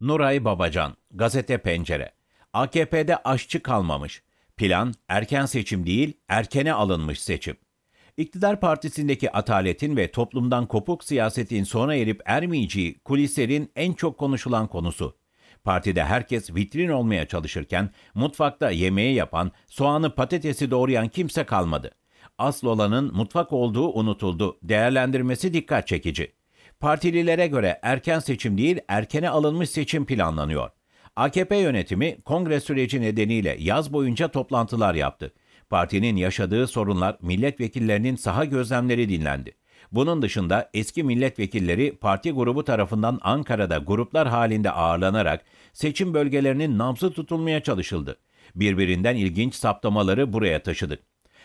Nuray Babacan, Gazete Pencere. AKP'de aşçı kalmamış. Plan erken seçim değil, erkene alınmış seçim. İktidar partisindeki ataletin ve toplumdan kopuk siyasetin sona erip ermeyeceği kulislerin en çok konuşulan konusu. Partide herkes vitrin olmaya çalışırken mutfakta yemeği yapan, soğanı patatesi doğrayan kimse kalmadı. Asıl olanın mutfak olduğu unutuldu. Değerlendirmesi dikkat çekici. Partililere göre erken seçim değil, erkene alınmış seçim planlanıyor. AKP yönetimi kongre süreci nedeniyle yaz boyunca toplantılar yaptı. Partinin yaşadığı sorunlar milletvekillerinin saha gözlemleri dinlendi. Bunun dışında eski milletvekilleri parti grubu tarafından Ankara'da gruplar halinde ağırlanarak seçim bölgelerinin namzı tutulmaya çalışıldı. Birbirinden ilginç saptamaları buraya taşıdık.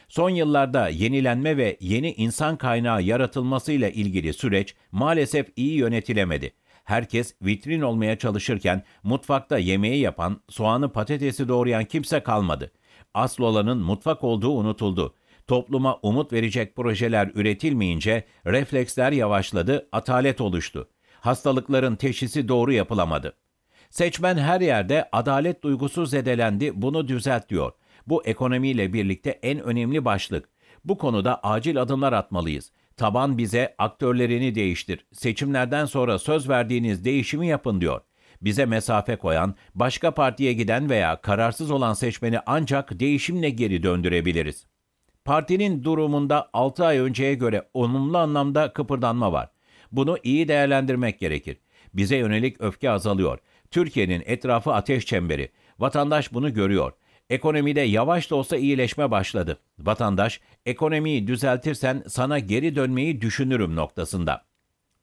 Son yıllarda yenilenme ve yeni insan kaynağı yaratılmasıyla ilgili süreç maalesef iyi yönetilemedi. Herkes vitrin olmaya çalışırken mutfakta yemeği yapan, soğanı patatesi doğrayan kimse kalmadı. Asıl olanın mutfak olduğu unutuldu. Topluma umut verecek projeler üretilmeyince refleksler yavaşladı, atalet oluştu. Hastalıkların teşhisi doğru yapılamadı. Seçmen her yerde adalet duygusu zedelendi, bunu düzelt diyor. Bu ekonomiyle birlikte en önemli başlık. Bu konuda acil adımlar atmalıyız. Taban bize aktörlerini değiştir. Seçimlerden sonra söz verdiğiniz değişimi yapın diyor. Bize mesafe koyan, başka partiye giden veya kararsız olan seçmeni ancak değişimle geri döndürebiliriz. Partinin durumunda 6 ay önceye göre olumlu anlamda kıpırdanma var. Bunu iyi değerlendirmek gerekir. Bize yönelik öfke azalıyor. Türkiye'nin etrafı ateş çemberi. Vatandaş bunu görüyor. Ekonomide yavaş da olsa iyileşme başladı. Vatandaş, ekonomiyi düzeltirsen sana geri dönmeyi düşünürüm noktasında.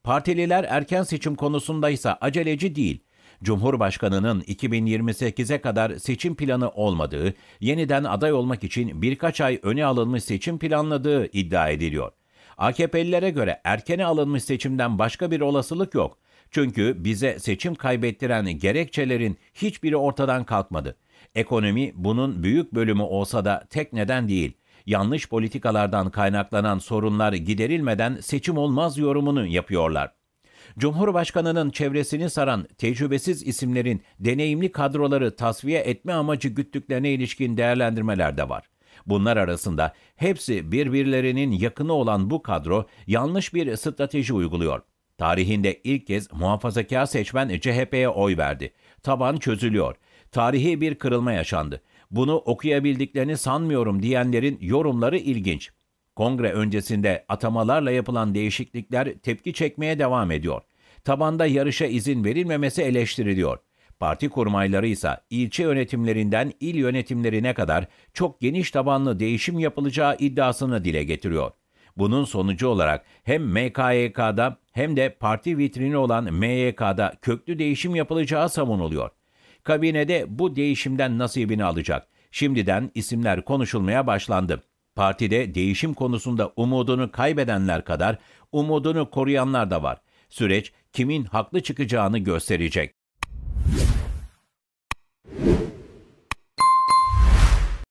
Partililer erken seçim konusundaysa aceleci değil. Cumhurbaşkanının 2028'e kadar seçim planı olmadığı, yeniden aday olmak için birkaç ay öne alınmış seçim planladığı iddia ediliyor. AKP'lilere göre erkene alınmış seçimden başka bir olasılık yok. Çünkü bize seçim kaybettiren gerekçelerin hiçbiri ortadan kalkmadı. Ekonomi bunun büyük bölümü olsa da tek neden değil. Yanlış politikalardan kaynaklanan sorunlar giderilmeden seçim olmaz yorumunu yapıyorlar. Cumhurbaşkanının çevresini saran tecrübesiz isimlerin deneyimli kadroları tasfiye etme amacı güttüklerine ilişkin değerlendirmeler de var. Bunlar arasında hepsi birbirlerinin yakını olan bu kadro yanlış bir strateji uyguluyor. Tarihinde ilk kez muhafazakar seçmen CHP'ye oy verdi. Taban çözülüyor. Tarihi bir kırılma yaşandı. Bunu okuyabildiklerini sanmıyorum diyenlerin yorumları ilginç. Kongre öncesinde atamalarla yapılan değişiklikler tepki çekmeye devam ediyor. Tabanda yarışa izin verilmemesi eleştiriliyor. Parti kurmayları ise ilçe yönetimlerinden il yönetimlerine kadar çok geniş tabanlı değişim yapılacağı iddiasını dile getiriyor. Bunun sonucu olarak hem MKYK'da hem de parti vitrini olan MYK'da köklü değişim yapılacağı savunuluyor. Kabinede bu değişimden nasibini alacak. Şimdiden isimler konuşulmaya başlandı. Partide değişim konusunda umudunu kaybedenler kadar umudunu koruyanlar da var. Süreç kimin haklı çıkacağını gösterecek.